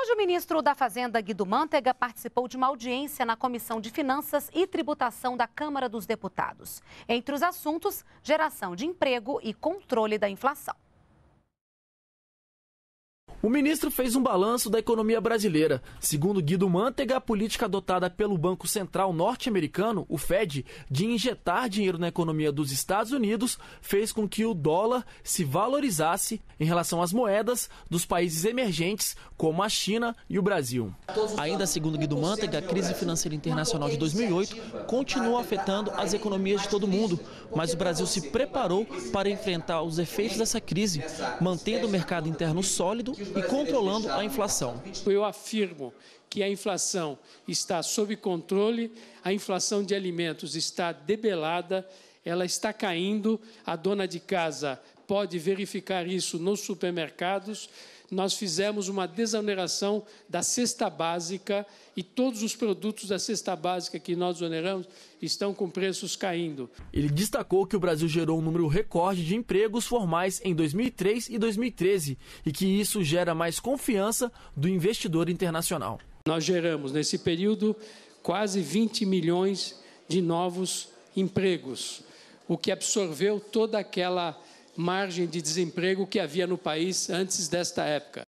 Hoje, o ministro da Fazenda, Guido Mantega, participou de uma audiência na Comissão de Finanças e Tributação da Câmara dos Deputados. Entre os assuntos, geração de emprego e controle da inflação. O ministro fez um balanço da economia brasileira. Segundo Guido Mantega, a política adotada pelo Banco Central norte-americano, o Fed, de injetar dinheiro na economia dos Estados Unidos fez com que o dólar se valorizasse em relação às moedas dos países emergentes, como a China e o Brasil. Ainda segundo Guido Mantega, a crise financeira internacional de 2008 continua afetando as economias de todo o mundo, mas o Brasil se preparou para enfrentar os efeitos dessa crise, mantendo o mercado interno sólido e controlando a inflação. Então, eu afirmo que a inflação está sob controle, a inflação de alimentos está debelada ela está caindo. A dona de casa pode verificar isso nos supermercados. Nós fizemos uma desoneração da cesta básica e todos os produtos da cesta básica que nós oneramos estão com preços caindo. Ele destacou que o Brasil gerou um número recorde de empregos formais em 2003 e 2013 e que isso gera mais confiança do investidor internacional. Nós geramos nesse período quase 20 milhões de novos empregos o que absorveu toda aquela margem de desemprego que havia no país antes desta época.